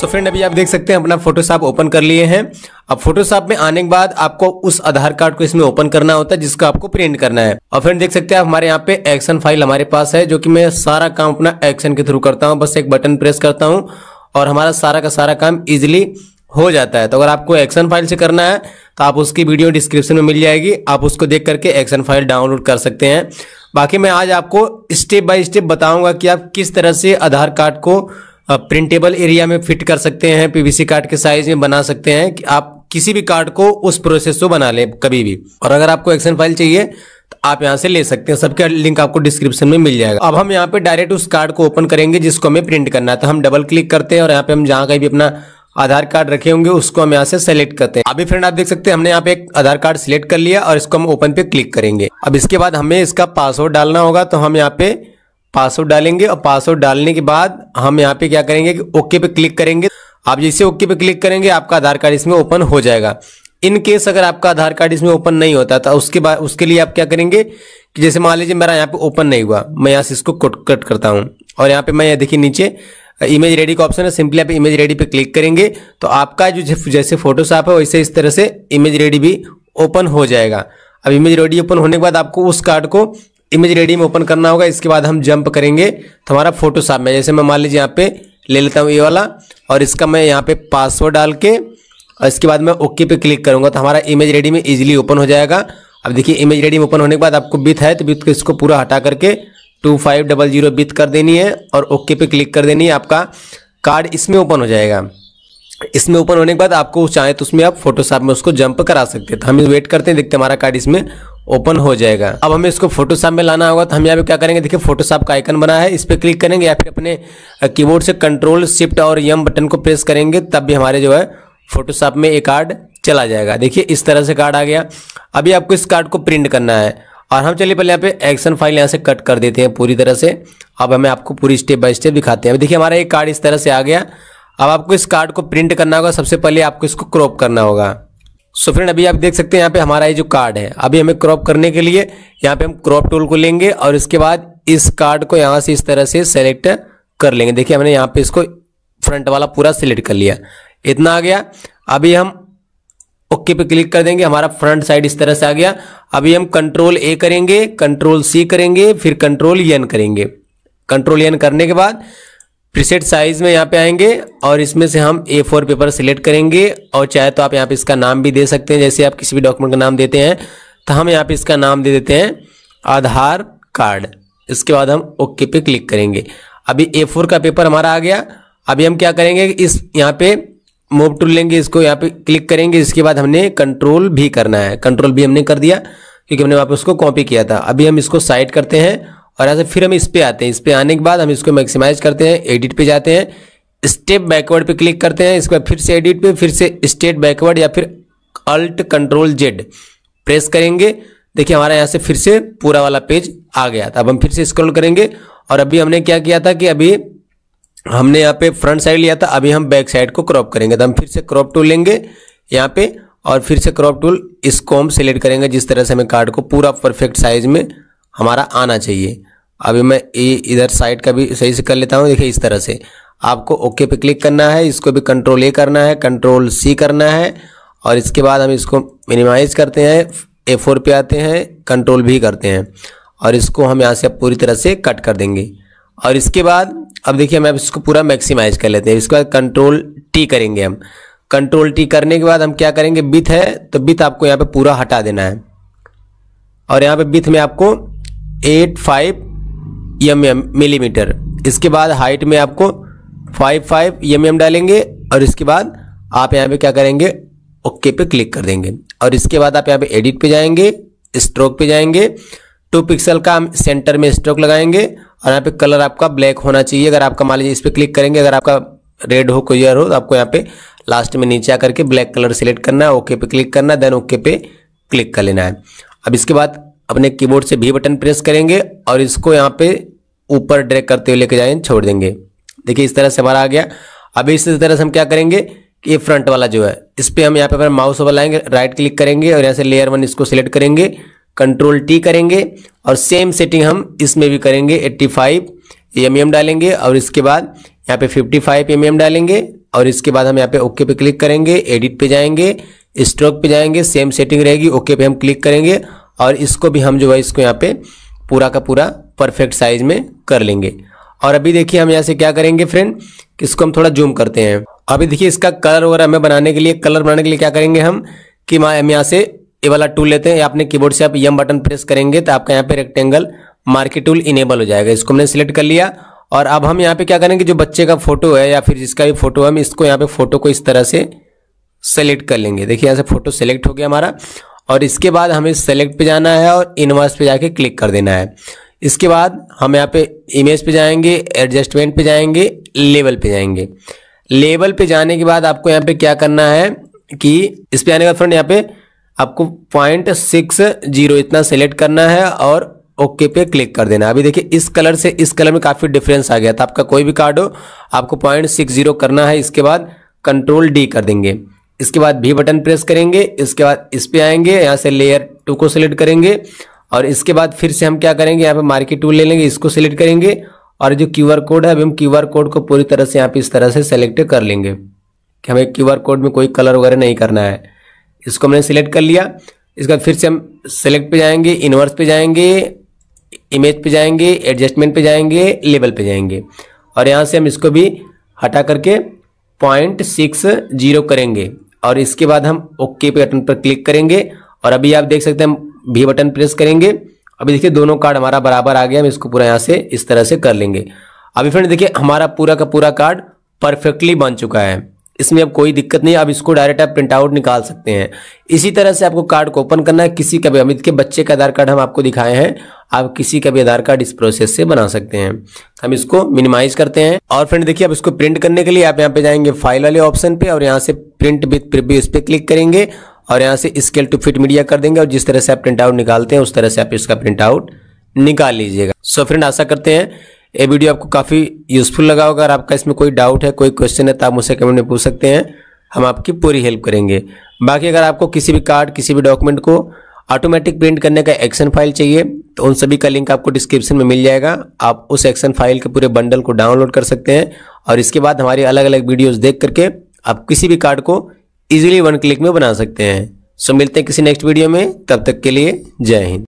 सो so friend अभी आप देख सकते हैं अपना फोटोशॉप ओपन कर लिए हैं अब फोटोशॉप में आने के बाद आपको उस आधार कार्ड को इसमें ओपन करना होता है जिसको आपको प्रिंट करना है और फ्रेंड देख सकते हैं हमारे यहाँ पे एक्शन फाइल हमारे पास है जो कि मैं सारा काम अपना एक्शन के थ्रू करता हूँ बस एक बटन प्रेस करता हूँ और हमारा सारा का सारा काम इजिली हो जाता है तो अगर आपको एक्शन फाइल से करना है तो आप उसकी वीडियो डिस्क्रिप्शन में मिल जाएगी आप उसको देख करके एक्शन फाइल डाउनलोड कर सकते हैं बाकी मैं आज आपको स्टेप बाय स्टेप बताऊंगा कि आप किस तरह से आधार कार्ड को प्रिंटेबल एरिया में फिट कर सकते हैं पीवीसी कार्ड के साइज में बना सकते हैं कि आप किसी भी कार्ड को उस प्रोसेस को बना लें कभी भी और अगर आपको एक्शन फाइल चाहिए तो आप यहाँ से ले सकते हैं सबका लिंक आपको डिस्क्रिप्शन में मिल जाएगा अब हम यहाँ पे डायरेक्ट उस कार्ड को ओपन करेंगे जिसको हमें प्रिंट करना है तो हम डबल क्लिक करते हैं और यहाँ पे हम जहाँ कहीं भी अपना आधार कार्ड रखे होंगे उसको हम यहाँ से सेलेक्ट करते हैं अभी फ्रेंड आप देख सकते हैं हमने यहाँ पे एक आधार कार्ड सिलेक्ट कर लिया और इसको हम ओपन पे क्लिक करेंगे अब इसके बाद हमें इसका पासवर्ड डालना होगा तो हम यहाँ पे पासवर्ड डालेंगे और पासवर्ड डालने के बाद हम यहाँ पे क्या करेंगे कि ओके पे क्लिक करेंगे आप जैसे ओके पे क्लिक करेंगे आपका आधार कार्ड इसमें ओपन हो जाएगा इन केस अगर आपका आधार कार्ड इसमें ओपन नहीं होता तो उसके बाद उसके लिए आप क्या करेंगे कि जैसे मान लीजिए मेरा यहाँ पे ओपन नहीं हुआ मैं यहाँ से इसको कट करता हूँ और यहाँ पे मैं यहाँ देखिए नीचे इमेज रेडी का ऑप्शन है सिंपली आप इमेज रेडी पे क्लिक करेंगे तो आपका जो जैसे फोटोशॉप है वैसे इस तरह से इमेज रेडी भी ओपन हो जाएगा अब इमेज रेडी ओपन होने के बाद आपको उस कार्ड को इमेज रेडी में ओपन करना होगा इसके बाद हम जंप करेंगे तो हमारा फोटोशॉप में जैसे मैं मान लीजिए यहाँ पे ले लेता हूँ ये वाला और इसका मैं यहाँ पे पासवर्ड डाल के और इसके बाद मैं ओके पे क्लिक करूँगा तो हमारा इमेज रेडी में इजीली ओपन हो जाएगा अब देखिए इमेज रेडी में ओपन होने के बाद आपको बिथ है तो बिथ को इसको पूरा हटा करके टू फाइव डबल जीरो बिथ कर देनी है और ओके पे क्लिक कर देनी है आपका कार्ड इसमें ओपन हो जाएगा इसमें ओपन होने के बाद आपको चाहे तो उसमें आप फोटोशॉप में उसको जंप करा सकते हैं तो हम वेट करते हैं देखते हैं हमारा कार्ड इसमें ओपन हो जाएगा अब हमें इसको फोटोशॉप में लाना होगा तो हम यहाँ पे क्या करेंगे देखिए फोटोशॉप का आइकन बना है इस पर क्लिक करेंगे या फिर अपने कीबोर्ड से कंट्रोल शिफ्ट और यम बटन को प्रेस करेंगे तब भी हमारे जो है फोटोशॉप में ये कार्ड चला जाएगा देखिए इस तरह से कार्ड आ गया अभी आपको इस कार्ड को प्रिंट करना है और हम चलिए पहले यहाँ पे एक्शन फाइल यहाँ से कट कर देते हैं पूरी तरह से अब हमें आपको पूरी स्टेप बाय स्टेप दिखाते हैं अब देखिए हमारा ये कार्ड इस तरह से आ गया अब आपको इस कार्ड को प्रिंट करना होगा सबसे पहले आपको इसको क्रॉप करना होगा सो फ्रेंड अभी आप देख सकते हैं यहाँ पे हमारा ये जो कार्ड है अभी हमें क्रॉप करने के लिए यहाँ पे हम क्रॉप टूल को लेंगे और इसके बाद इस कार्ड को यहाँ से इस तरह से सेलेक्ट कर लेंगे देखिए हमने यहाँ पे इसको फ्रंट वाला पूरा सिलेक्ट कर लिया इतना आ गया अभी हम ओके पे क्लिक कर देंगे हमारा फ्रंट साइड इस तरह से आ गया अभी हम कंट्रोल ए करेंगे कंट्रोल सी करेंगे फिर कंट्रोल एन करेंगे कंट्रोल एन करने के बाद प्रीसेट साइज में यहाँ पे आएंगे और इसमें से हम ए फोर पेपर सिलेक्ट करेंगे और चाहे तो आप यहाँ पे इसका नाम भी दे सकते हैं जैसे आप किसी भी डॉक्यूमेंट का नाम देते हैं तो हम यहाँ पे इसका नाम दे देते हैं आधार कार्ड इसके बाद हम ओके पे क्लिक करेंगे अभी ए फोर का पेपर हमारा आ गया अभी हम क्या करेंगे इस यहाँ पे मोब टूल लेंगे इसको यहाँ पे क्लिक करेंगे इसके बाद हमने कंट्रोल भी करना है कंट्रोल भी हमने कर दिया क्योंकि हमने वापस उसको कॉपी किया था अभी हम इसको साइड करते हैं और यहाँ से फिर हम इस पर आते हैं इस पर आने के बाद हम इसको मैक्सिमाइज करते हैं एडिट पे जाते हैं स्टेप बैकवर्ड पे क्लिक करते हैं इसके बाद फिर से एडिट पे फिर से स्टेट बैकवर्ड या फिर अल्ट कंट्रोल जेड प्रेस करेंगे देखिए हमारा यहाँ से फिर से पूरा वाला पेज आ गया था अब हम फिर से स्क्रॉल करेंगे और अभी हमने क्या किया था कि अभी हमने यहाँ पे फ्रंट साइड लिया था अभी हम बैक साइड को क्रॉप करेंगे तो हम फिर से क्रॉप टूल लेंगे यहाँ पे और फिर से क्रॉप टूल इसको हम सेलेक्ट करेंगे जिस तरह से हमें कार्ड को पूरा परफेक्ट साइज में हमारा आना चाहिए अभी मैं ए इधर साइड का भी सही से कर लेता हूँ देखिए इस तरह से आपको ओके पे क्लिक करना है इसको भी कंट्रोल ए करना है कंट्रोल सी करना है और इसके बाद हम इसको मिनिमाइज़ करते हैं ए फोर पे आते हैं कंट्रोल भी करते हैं और इसको हम यहाँ से पूरी तरह से कट कर देंगे और इसके बाद अब देखिए हम इसको पूरा मैक्सिमाइज कर लेते हैं इसके बाद कंट्रोल टी करेंगे हम कंट्रोल टी करने के बाद हम क्या करेंगे बिथ है तो बिथ आपको यहाँ पे पूरा हटा देना है और यहाँ पे बिथ में आपको eight five M M millimetre इसके बाद हाइट में आपको फाइव फाइव एम एम डालेंगे और इसके बाद आप यहाँ पे क्या करेंगे ओके पे क्लिक कर देंगे और इसके बाद आप यहाँ पे एडिट पे जाएंगे स्ट्रोक पे जाएंगे टू पिक्सल का हम सेंटर में स्ट्रोक लगाएंगे और यहाँ पे कलर आपका ब्लैक होना चाहिए अगर आपका मान लीजिए इस पर क्लिक करेंगे अगर आपका रेड हो कोई हो तो आपको यहाँ पे लास्ट में नीचे आकर के ब्लैक कलर सेलेक्ट करना है ओके पे क्लिक करना है देन ओके पे क्लिक कर लेना है अब इसके बाद अपने कीबोर्ड से भी बटन प्रेस करेंगे और इसको यहाँ पे ऊपर ड्रैग करते हुए लेके जाएंगे छोड़ देंगे देखिए इस तरह से हमारा आ गया अभी इसी तरह से हम क्या करेंगे ये फ्रंट वाला जो है इस पर हम यहाँ पे अपना माउस ओवर लाएंगे राइट क्लिक करेंगे और यहाँ से लेयर वन इसको सिलेक्ट करेंगे कंट्रोल टी करेंगे और सेम सेटिंग हम इसमें भी करेंगे एट्टी फाइव एम एम डालेंगे और इसके बाद यहाँ पे फिफ्टी फाइव एम एम डालेंगे और इसके बाद हम यहाँ पे ओके पे क्लिक करेंगे एडिट पे जाएंगे स्ट्रोक पे जाएंगे सेम सेटिंग रहेगी ओके पे हम क्लिक करेंगे और इसको भी हम जो है इसको यहाँ पे पूरा का पूरा परफेक्ट साइज में कर लेंगे और अभी देखिए हम यहाँ से क्या करेंगे फ्रेंड इसको हम थोड़ा जूम करते हैं अभी देखिए इसका कलर वगैरह हमें बनाने के लिए कलर बनाने के लिए क्या करेंगे हम कि हम यहाँ से ये वाला टूल लेते हैं अपने कीबोर्ड से आप यम बटन प्रेस करेंगे तो आपका यहाँ पे रेक्टेंगल मार्केट टूल इनेबल हो जाएगा इसको हमने सिलेक्ट कर लिया और अब हम यहाँ पे क्या करेंगे जो बच्चे का फोटो है या फिर जिसका भी फोटो है हम इसको यहाँ पे फोटो को इस तरह से सेलेक्ट कर लेंगे देखिए यहाँ से फोटो सेलेक्ट हो गया हमारा और इसके बाद हमें सेलेक्ट पे जाना है और इनवर्स पे जाके क्लिक कर देना है इसके बाद हम यहाँ पे इमेज पे जाएंगे एडजस्टमेंट पे जाएंगे लेवल पे जाएंगे लेवल पे जाने के बाद आपको यहाँ पे क्या करना है कि इस पे आने का फ्रेंड यहाँ पे आपको पॉइंट सिक्स जीरो इतना सेलेक्ट करना है और ओके पे क्लिक कर देना अभी देखिए इस कलर से इस कलर में काफ़ी डिफरेंस आ गया था आपका कोई भी कार्ड हो आपको पॉइंट सिक्स जीरो करना है इसके बाद कंट्रोल डी कर देंगे इसके बाद भी बटन प्रेस करेंगे इसके बाद इस पे आएंगे यहाँ से लेयर टू को सिलेक्ट करेंगे और इसके बाद फिर से हम क्या करेंगे यहाँ पे मार्केट टूल ले लेंगे इसको सिलेक्ट करेंगे और जो क्यू आर कोड है अभी हम क्यू आर कोड को पूरी तरह से यहाँ पे इस तरह से सेलेक्ट कर लेंगे कि हमें क्यू आर कोड में कोई कलर वगैरह नहीं करना है इसको हमने सिलेक्ट कर लिया इसके बाद फिर से हम सेलेक्ट पे जाएंगे इनवर्स पे जाएंगे इमेज पे जाएंगे एडजस्टमेंट पे जाएंगे लेवल पे जाएंगे और यहाँ से हम इसको भी हटा करके पॉइंट सिक्स जीरो करेंगे और इसके बाद हम ओके पे बटन पर क्लिक करेंगे और अभी आप देख सकते हैं हम भी बटन प्रेस करेंगे अभी देखिए दोनों कार्ड हमारा बराबर आ गया हम इसको पूरा यहाँ से इस तरह से कर लेंगे अभी फ्रेंड देखिए हमारा पूरा का पूरा कार्ड परफेक्टली बन चुका है इसमें अब कोई दिक्कत नहीं आप इसको डायरेक्ट आप प्रिंट आउट निकाल सकते हैं इसी तरह से आपको कार्ड को ओपन करना है किसी का भी अमित के बच्चे का आधार कार्ड हम आपको दिखाए हैं आप किसी का भी आधार कार्ड इस प्रोसेस से बना सकते हैं हम इसको मिनिमाइज करते हैं और फ्रेंड देखिए आप इसको प्रिंट करने के लिए आप यहाँ पे जाएंगे फाइल वाले ऑप्शन पे और यहाँ से प्रिंट विथ प्रिव्यू इस पर क्लिक करेंगे और यहाँ से स्केल टू फिट मीडिया कर देंगे और जिस तरह से आप प्रिंट आउट निकालते हैं उस तरह से आप इसका प्रिंट आउट निकाल लीजिएगा सो फ्रेंड आशा करते हैं ये वीडियो आपको काफ़ी यूजफुल लगा होगा अगर आपका इसमें कोई डाउट है कोई क्वेश्चन है तो आप मुझसे कमेंट में पूछ सकते हैं हम आपकी पूरी हेल्प करेंगे बाकी अगर आपको किसी भी कार्ड किसी भी डॉक्यूमेंट को ऑटोमेटिक प्रिंट करने का एक्शन फाइल चाहिए तो उन सभी का लिंक आपको डिस्क्रिप्शन में मिल जाएगा आप उस एक्शन फाइल के पूरे बंडल को डाउनलोड कर सकते हैं और इसके बाद हमारी अलग अलग वीडियोस देख करके आप किसी भी कार्ड को इजीली वन क्लिक में बना सकते हैं सो मिलते हैं किसी नेक्स्ट वीडियो में तब तक के लिए जय हिंद